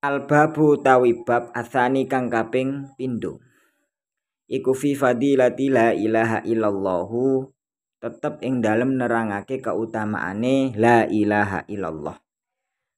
Albabu utawi bab asani kang kaping pindho. Iku fi fadilati la ilaha illallahu tetep ing dalem nerangake keutamaane la ilaha illallah.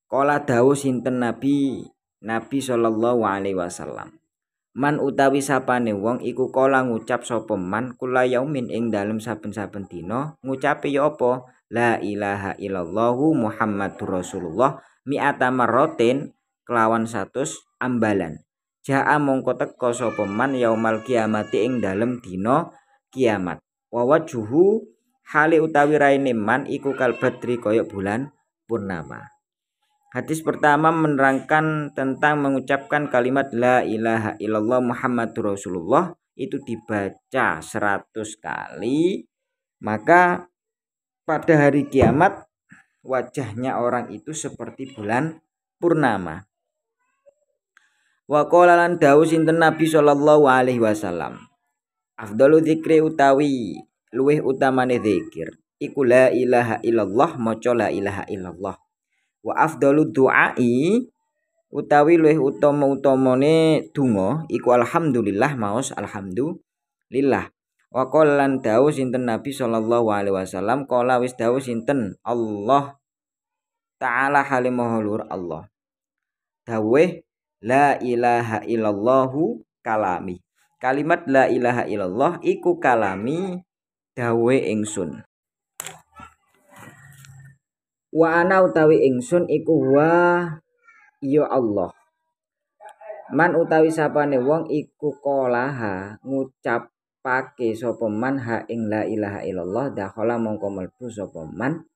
Kala dawuh sinten Nabi Nabi sallallahu alaihi wasallam. Man utawi sapane wong iku kala ngucap sapa man kula yaumin ing dalem saben-saben dina ngucapi ya apa la ilaha illallahu muhammadur rasulullah mi'ata marratin kelawan satus ambalan jaa mongko teko sapa man yaumal kiamati ing dalem dina kiamat wa juhu hali utawi raine man iku kalbatri koyok bulan purnama Hadis pertama menerangkan tentang mengucapkan kalimat la ilaha illallah Muhammadur Rasulullah itu dibaca 100 kali maka pada hari kiamat wajahnya orang itu seperti bulan purnama Wa qala lan dawuh sinten Nabi sallallahu alaihi wasallam. Afdalu dzikri utawi luweh utamane dzikir iku la ilaha illallah maca la ilaha illallah. Wa afdalu duai utawi luweh utama-utamane donga iku alhamdulillah maos alhamdulillah. Wa qala lan dawuh sinten Nabi sallallahu alaihi wasallam qala wis inten sinten Allah taala halimahulur Allah. Dawuh la ilaha illallahu kalami. Kalimat la ilaha illallah iku kalami dawe ingsun. Wa ana utawi ingsun iku wa ya Allah. Man utawi sapane wong iku kolaha ngucap pake sapa man ha ing la ilaha illallah dakhala mongko mlebu sapa man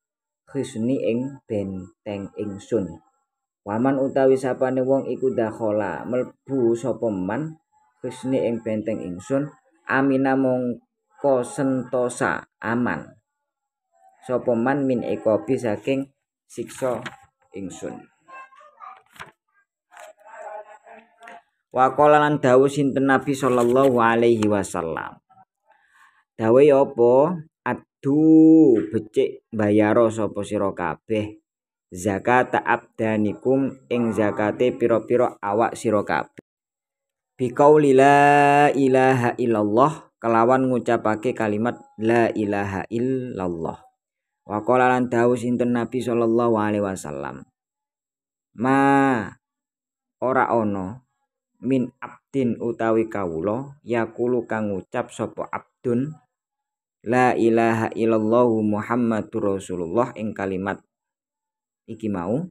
khisni ing benteng ingsun. Waman utawi sapane wong iku dakhola mlebu sapa man kesne ing benteng ingsun Aminamong mongko sentosa aman sapa man min ekobi saking siksa ingsun Wakola lan dawuh sinten Nabi sallallahu alaihi wasallam Dawuh apa adu becik mbayaro sapa sira kabeh zakata abdanikum ing zakate piro-piro awak sirokap. bikau lila ilaha illallah kelawan ngucapake kalimat la ilaha illallah Wakolalan qala sinten nabi sallallahu alaihi wasallam ma ora ono min abdin utawi kawulo yakulu kang ngucap sopo abdun la ilaha illallah muhammadur rasulullah ing kalimat iki mau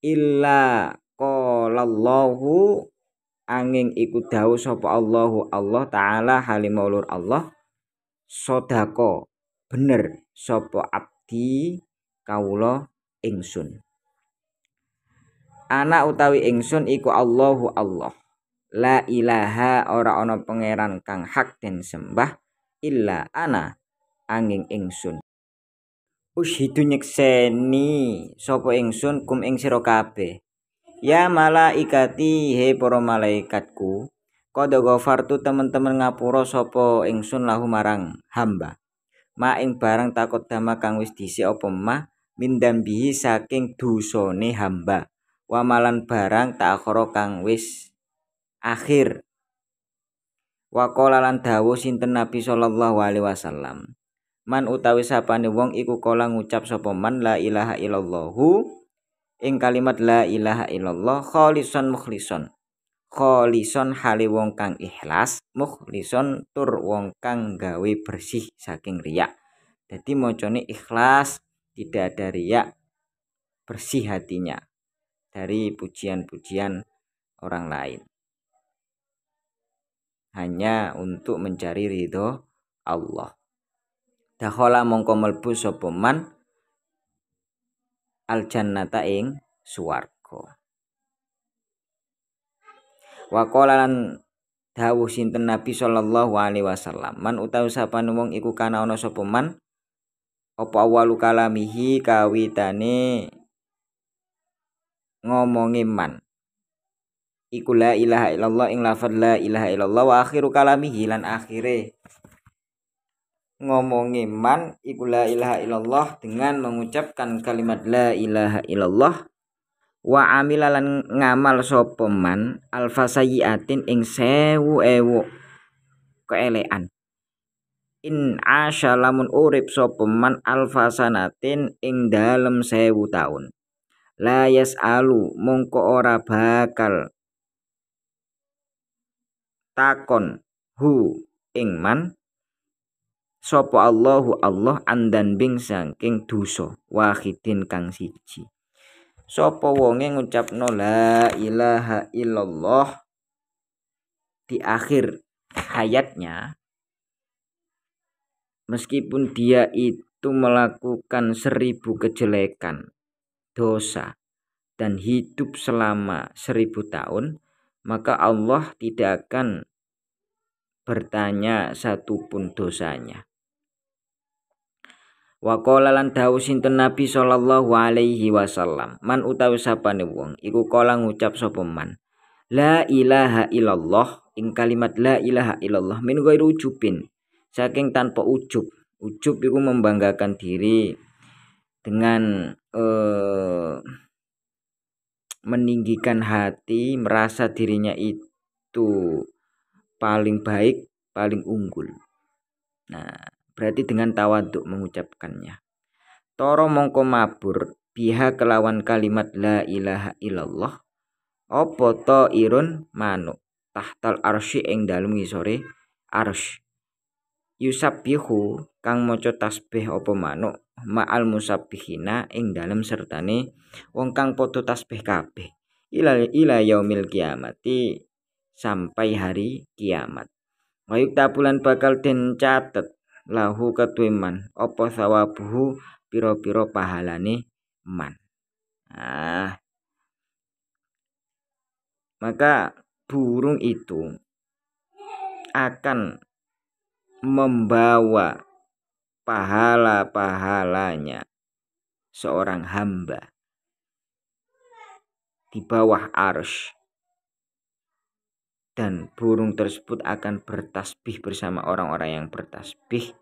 illa qalallahu angin iku dawuh sapa Allahu Allah taala halimulur Allah sodako bener sapa abdi kawula ingsun anak utawi ingsun iku Allahu Allah la ilaha ora ana pangeran kang hak den sembah illa ana angin ingsun ushidu nyekseni sopo ingsun kum ing sira kabeh ya malaikati he poro malaikatku Kodo gofartu temen-temen ngapuro sopo ingsun lahu marang hamba. Ma ing barang takut dama kang wis disi ma mindam bihi saking dusone hamba. Wamalan barang tak kang wis akhir. Wakola lan dawu sinten Nabi sallallahu alaihi wasallam man utawi sapane wong iku kala ngucap sapa man la ilaha illallahu ing kalimat la ilaha illallah kholison mukhlison kholison hale wong kang ikhlas mukhlison tur wong kang gawe bersih saking riak jadi mocone ikhlas tidak ada riak bersih hatinya dari pujian-pujian orang lain hanya untuk mencari ridho Allah Dahola mongko melbu sopoman man al jannata ing wa dawuh sinten nabi sallallahu alaihi wasallam man utawi sapane wong iku kana ana sapa man awalu kalamihi kawitane ngomongi man iku la ilaha illallah ing lafad la ilaha illallah wa akhiru kalamihi lan akhire ngomongi man iku la ilaha illallah dengan mengucapkan kalimat la ilaha illallah wa amilalan ngamal sopeman man alfasayiatin ing sewu ewu keelean in asya lamun urip sopeman man alfasanatin ing dalem sewu taun la yasalu mongko ora bakal takon hu ing man sopo Allahu Allah andan bing sangking duso wahidin kang siji sopo wonge ngucap la ilaha illallah di akhir hayatnya meskipun dia itu melakukan seribu kejelekan dosa dan hidup selama seribu tahun maka Allah tidak akan bertanya satupun dosanya Wa qala lan dawu sinten Nabi sallallahu alaihi wasallam, man utawi sapane wong iku kala ngucap sapa man. La ilaha illallah ing kalimat la ilaha illallah min ghairu ujubin saking tanpa ujub. Ujub iku membanggakan diri dengan eh, meninggikan hati, merasa dirinya itu paling baik, paling unggul. Nah, berarti dengan tawaduk mengucapkannya. Toro mongko mabur biha kelawan kalimat la ilaha illallah opo to irun manu tahtal arsy ing dalem ngisore arsy yusabihu kang maca tasbih opo manu ma'al eng ing serta sertane wong kang padha tasbih kabeh ila ila yaumil kiamati sampai hari kiamat Wayuk tabulan bakal den catet lahu ketuiman opo sawabuhu piro-piro pahalane man ah maka burung itu akan membawa pahala-pahalanya seorang hamba di bawah arsh dan burung tersebut akan bertasbih bersama orang-orang yang bertasbih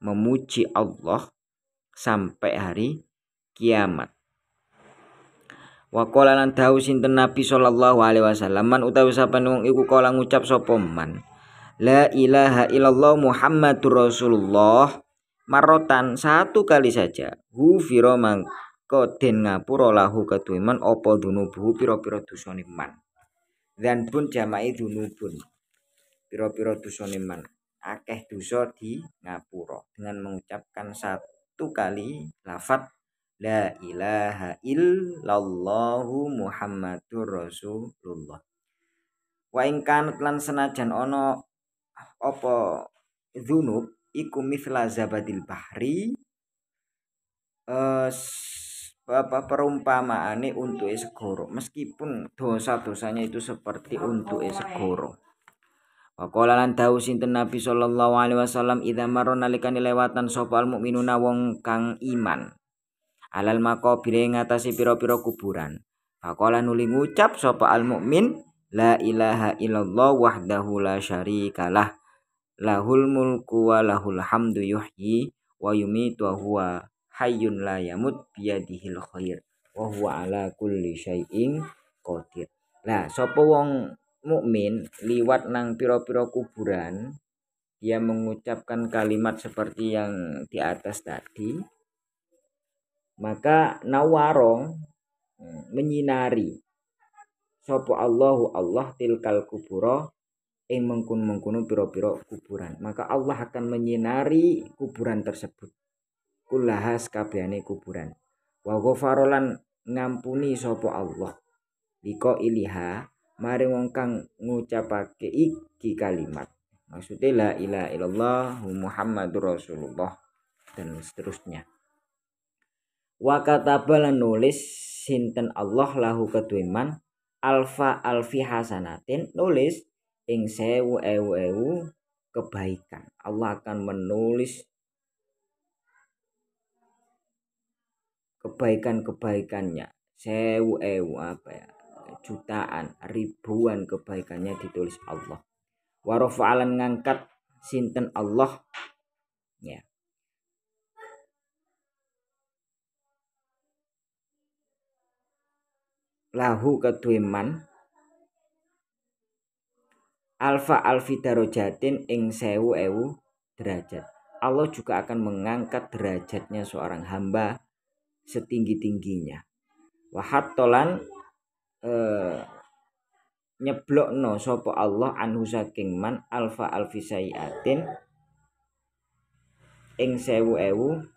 memuji Allah sampai hari kiamat. Wa qala lan dawu sinten Nabi sallallahu alaihi wasallam man utawi sapan wong iku kala ngucap sapa man la ilaha illallah Muhammadur Rasulullah marotan satu kali saja hu firoman mangko ngapura lahu kaduwe man opo dunubuhu piro-piro dosane man dan pun jamai dunubun piro-piro dusoniman, man akeh duso di ngapuro dengan mengucapkan satu kali lafat la ilaha illallahu muhammadur rasulullah wa ingkan lan senajan ono opo dunub iku mithla zabadil bahri uh, apa ini untuk segoro meskipun dosa-dosanya itu seperti untuk segoro Waqala lan tahu sinten Nabi Shallallahu alaihi wasallam idza maron nalikan dilewatan sopal mukminuna wong kang iman alal maqabir bireng atase piro-piro kuburan Faqala nuli ngucap sapa al mukmin la ilaha illallah wahdahu la syarikalah lahul mulku wa lahul hamdu yuhyi wa yumitu wa huwa hayyun la yamut biyadihil khair wa huwa ala kulli syai'in qadir. Nah, sapa wong mukmin liwat nang pira-pira kuburan dia mengucapkan kalimat seperti yang di atas tadi maka nawarong hmm, menyinari sopo Allahu Allah tilkal kuburo ing mengkun mengkunu piro piro kuburan maka Allah akan menyinari kuburan tersebut kulahas sakabehane kuburan wa ghafarolan ngampuni sapa Allah liko iliha mari wong kang ngucapake iki kalimat maksudnya la ilaha illallah Muhammadur Rasulullah dan seterusnya wa katabala nulis sinten Allah lahu kedueman alfa alfi hasanatin nulis ing sewu ewu ewu kebaikan Allah akan menulis kebaikan-kebaikannya sewu ewu apa ya jutaan ribuan kebaikannya ditulis Allah warofa'alan ngangkat sinten Allah ya lahu kedueman alfa alfi darojatin ing sewu ewu derajat Allah juga akan mengangkat derajatnya seorang hamba setinggi-tingginya. Wahat tolan eh, no sopo Allah anhu saking man alfa alfi atin ing sewu ewu